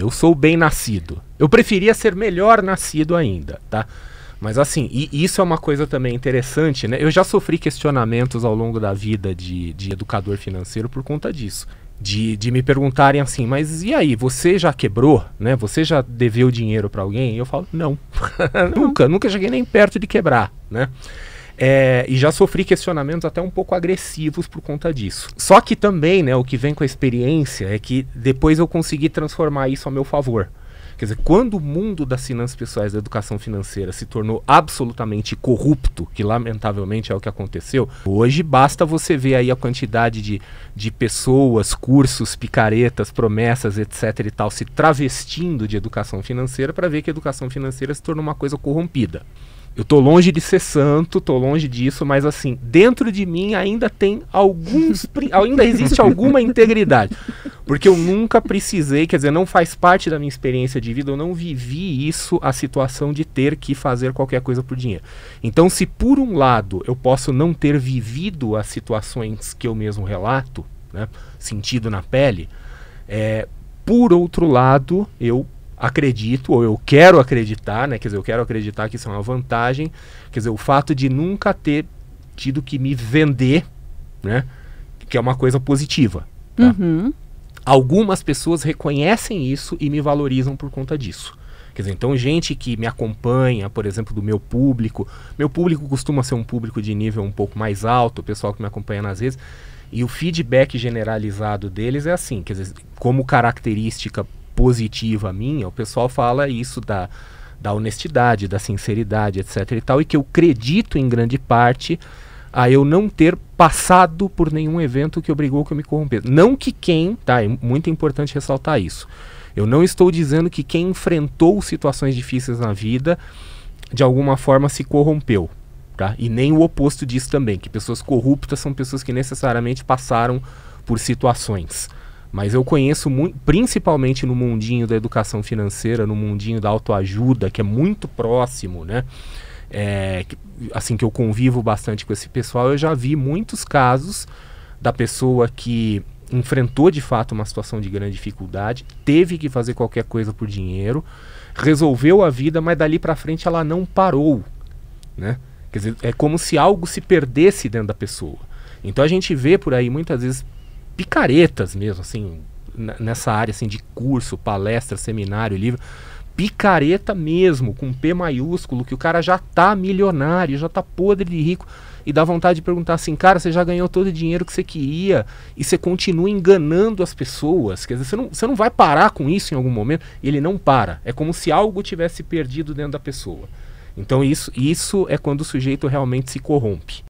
Eu sou bem nascido. Eu preferia ser melhor nascido ainda, tá? Mas assim, e isso é uma coisa também interessante, né? Eu já sofri questionamentos ao longo da vida de, de educador financeiro por conta disso. De, de me perguntarem assim, mas e aí, você já quebrou, né? Você já deveu dinheiro para alguém? E eu falo, não. nunca, nunca cheguei nem perto de quebrar, né? É, e já sofri questionamentos até um pouco agressivos por conta disso. Só que também, né, o que vem com a experiência é que depois eu consegui transformar isso a meu favor. Quer dizer, quando o mundo das finanças pessoais, da educação financeira se tornou absolutamente corrupto, que lamentavelmente é o que aconteceu, hoje basta você ver aí a quantidade de, de pessoas, cursos, picaretas, promessas, etc e tal, se travestindo de educação financeira para ver que a educação financeira se tornou uma coisa corrompida. Eu tô longe de ser santo, tô longe disso, mas assim, dentro de mim ainda tem alguns, ainda existe alguma integridade. Porque eu nunca precisei, quer dizer, não faz parte da minha experiência de vida, eu não vivi isso, a situação de ter que fazer qualquer coisa por dinheiro. Então, se por um lado eu posso não ter vivido as situações que eu mesmo relato, né, sentido na pele, é, por outro lado, eu acredito, ou eu quero acreditar, né? Quer dizer, eu quero acreditar que isso é uma vantagem. Quer dizer, o fato de nunca ter tido que me vender, né? Que é uma coisa positiva. Tá? Uhum. Algumas pessoas reconhecem isso e me valorizam por conta disso. Quer dizer, então gente que me acompanha, por exemplo, do meu público, meu público costuma ser um público de nível um pouco mais alto, o pessoal que me acompanha nas vezes e o feedback generalizado deles é assim, quer dizer, como característica positiva minha, o pessoal fala isso da, da honestidade, da sinceridade, etc e tal, e que eu acredito em grande parte a eu não ter passado por nenhum evento que obrigou que eu me corrompesse. Não que quem, tá? É muito importante ressaltar isso. Eu não estou dizendo que quem enfrentou situações difíceis na vida de alguma forma se corrompeu. Tá? E nem o oposto disso também, que pessoas corruptas são pessoas que necessariamente passaram por situações. Mas eu conheço principalmente no mundinho da educação financeira, no mundinho da autoajuda, que é muito próximo, né? é, que, assim que eu convivo bastante com esse pessoal, eu já vi muitos casos da pessoa que enfrentou de fato uma situação de grande dificuldade, teve que fazer qualquer coisa por dinheiro, resolveu a vida, mas dali para frente ela não parou, né? Quer dizer, é como se algo se perdesse dentro da pessoa. Então a gente vê por aí muitas vezes picaretas mesmo, assim, nessa área assim de curso, palestra, seminário, livro, picareta mesmo, com P maiúsculo, que o cara já tá milionário, já tá podre de rico. E dá vontade de perguntar assim, cara, você já ganhou todo o dinheiro que você queria e você continua enganando as pessoas. Quer dizer, você não, você não vai parar com isso em algum momento. E ele não para. É como se algo tivesse perdido dentro da pessoa. Então isso, isso é quando o sujeito realmente se corrompe.